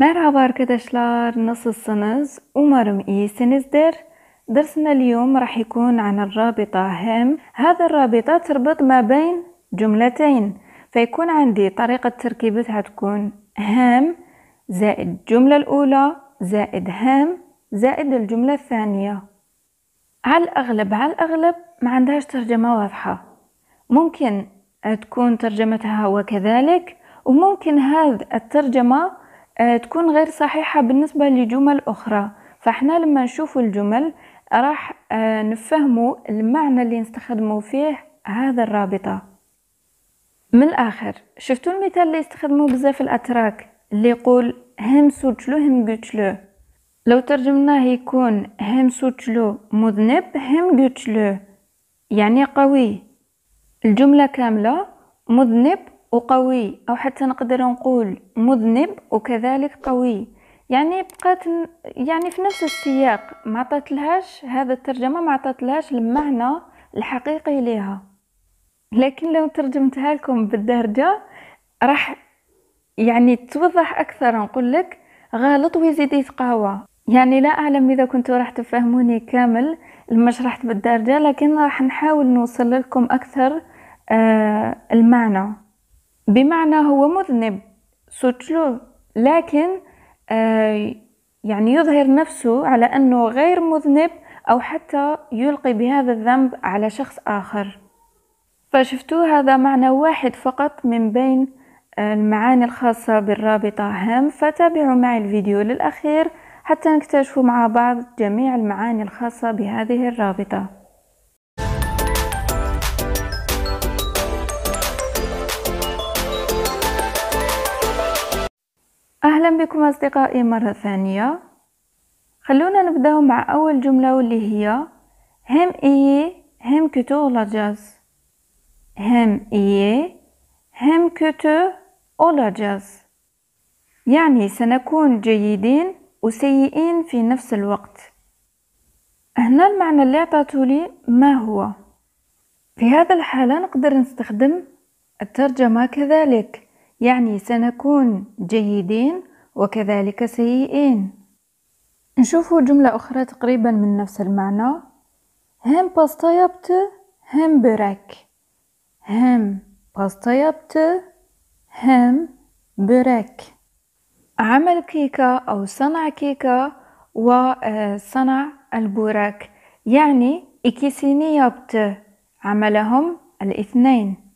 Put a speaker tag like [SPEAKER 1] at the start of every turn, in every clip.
[SPEAKER 1] Merhaba arkadaşlar nasılsınız? Umarım iyisinizdir درسنا اليوم راح يكون عن الرابطة هام هذا الرابطة تربط ما بين جملتين فيكون عندي طريقة تركيبتها تكون هام زائد الجملة الأولى زائد هام زائد الجملة الثانية على الأغلب على الأغلب ما عندهاش ترجمة واضحة ممكن تكون ترجمتها وكذلك وممكن هذه الترجمة آه، تكون غير صحيحة بالنسبة لجمل أخرى فاحنا لما نشوف الجمل راح آه، نفهم المعنى اللي نستخدمه فيه هذا الرابطة من الآخر شفتوا المثال اللي يستخدمه بزاف الأتراك اللي يقول هم سوتشلو هم قوتشلو لو ترجمناه يكون هم سوتشلو مذنب هم قوتشلو يعني قوي الجملة كاملة مذنب وقوي او حتى نقدر نقول مذنب وكذلك قوي يعني بقات يعني في نفس السياق ما عطاتلهاش هذا الترجمه ما عطاتلهاش المعنى الحقيقي لها لكن لو ترجمتها لكم بالدارجه راح يعني توضح اكثر نقول لك غلط ويزيد يتقاوى يعني لا اعلم اذا كنتوا راح تفهموني كامل لما شرحت بالدارجه لكن راح نحاول نوصل لكم اكثر آه، المعنى بمعنى هو مذنب سوتشلو لكن آه، يعني يظهر نفسه على أنه غير مذنب أو حتى يلقي بهذا الذنب على شخص آخر فشفتوا هذا معنى واحد فقط من بين آه، المعاني الخاصة بالرابطة هام فتابعوا معي الفيديو للأخير حتى نكتشفوا مع بعض جميع المعاني الخاصة بهذه الرابطة أهلا بكم أصدقائي مرة ثانية خلونا نبدأ مع أول جملة واللي هي هم اي هم كتو اولاجاز هم اي هم كتو اولاجاز يعني سنكون جيدين وسيئين في نفس الوقت. هنا المعنى اللي عطاته لي ما هو؟ في هذا الحالة نقدر نستخدم الترجمة كذلك يعني سنكون جيدين وكذلك سيئين نشوفوا جملة أخرى تقريبا من نفس المعنى هم باستيبت هم برك هم باستيبت هم برك عمل كيكة أو صنع كيكة آه، وصنع البورك يعني يبت عملهم الاثنين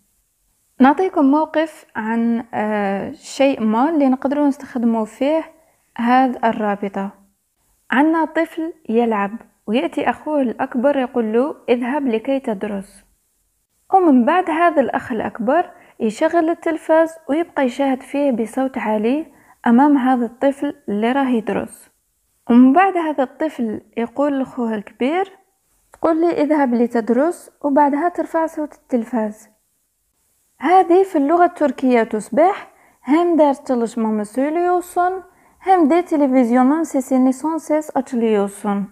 [SPEAKER 1] نعطيكم موقف عن آه، شيء ما اللي نقدروا نستخدمه فيه هذا الرابطة عنا طفل يلعب ويأتي أخوه الأكبر يقول له اذهب لكي تدرس ومن بعد هذا الأخ الأكبر يشغل التلفاز ويبقى يشاهد فيه بصوت عالي أمام هذا الطفل اللي راه يدرس ومن بعد هذا الطفل يقول لأخوه الكبير تقول لي اذهب لتدرس وبعدها ترفع صوت التلفاز هذه في اللغة التركية تصبح هم دار تلش ممسوليوسون هم دي تلفزيون سيسي نيسون سيس أتليوسون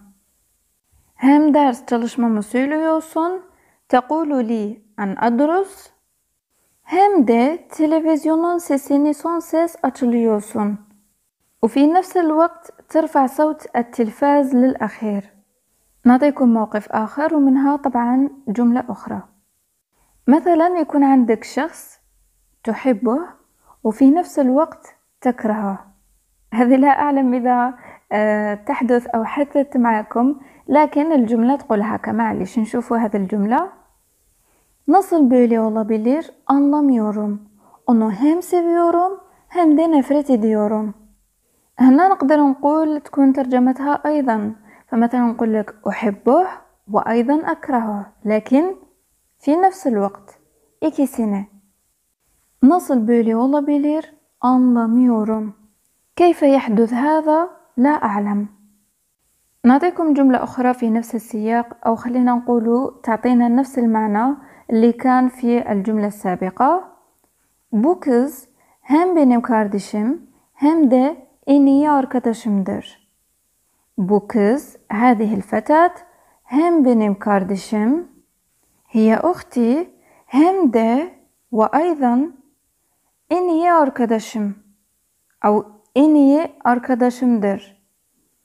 [SPEAKER 1] هم دار تلش ممسوليوسون تقول لي أن أدرس هم دي تلفزيون سيسي نيسون سيس أتليوسون وفي نفس الوقت ترفع صوت التلفاز للأخير نعطيكم موقف آخر ومنها طبعا جملة أخرى مثلا يكون عندك شخص تحبه وفي نفس الوقت تكرهه هذه لا أعلم إذا آه، تحدث أو حدثت معكم لكن الجملة تقول هكا معليش نشوفوا هذه الجملة Nasıl böyle olabilir anlamıyorum. Onu hem seviyorum hem de nefret ediyorum. هنا نقدر نقول تكون ترجمتها أيضا فمثلا نقول لك أحبه وأيضا أكرهه لكن في نفس الvakt ikisini nasıl böyle olabilir anlamıyorum كيف يحدث هذا لا أعلم نعطيكم جملة أخرى في نفس السياق أو خلينا نقول تعطينا نفس المعنى اللي كان في الجملة السابقة بوكز هم hem benim kardeşim hem de en iyi arkadaşımdır. Bu kız هذه الفتاة hem benim kardeşim هي أختي hem وأيضا إني أركدشم أو إني أركدشم در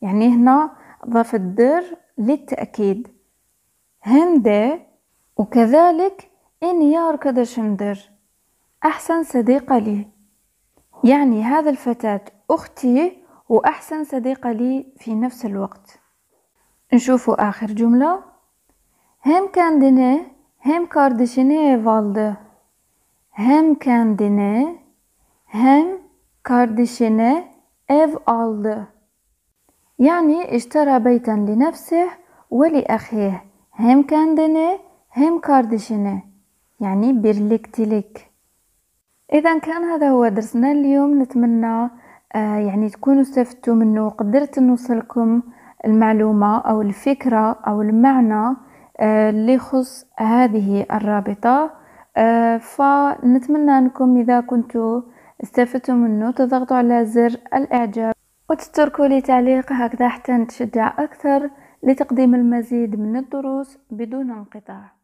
[SPEAKER 1] يعني هنا ضف الدر للتأكيد hem وكذلك إني أركدشم در أحسن صديقة لي يعني هذا الفتاة أختي وأحسن صديقة لي في نفس الوقت نشوفوا آخر جملة هم كان دنيه hem kardeşini ev aldı. Hem kendine hem kardeşine ev aldı. Yani iştara beyten li nefsih ve Hem kendine هم كاردشيني يعني برلكتلك اذا كان هذا هو درسنا اليوم نتمنى آه يعني تكونوا استفدتوا منه وقدرت نوصلكم المعلومه او الفكره او المعنى اللي آه، يخص هذه الرابطة آه، فنتمنى أنكم إذا كنتوا استفدتوا منه تضغطوا على زر الإعجاب وتتركوا لي تعليق هكذا حتى نتشجع أكثر لتقديم المزيد من الدروس بدون انقطاع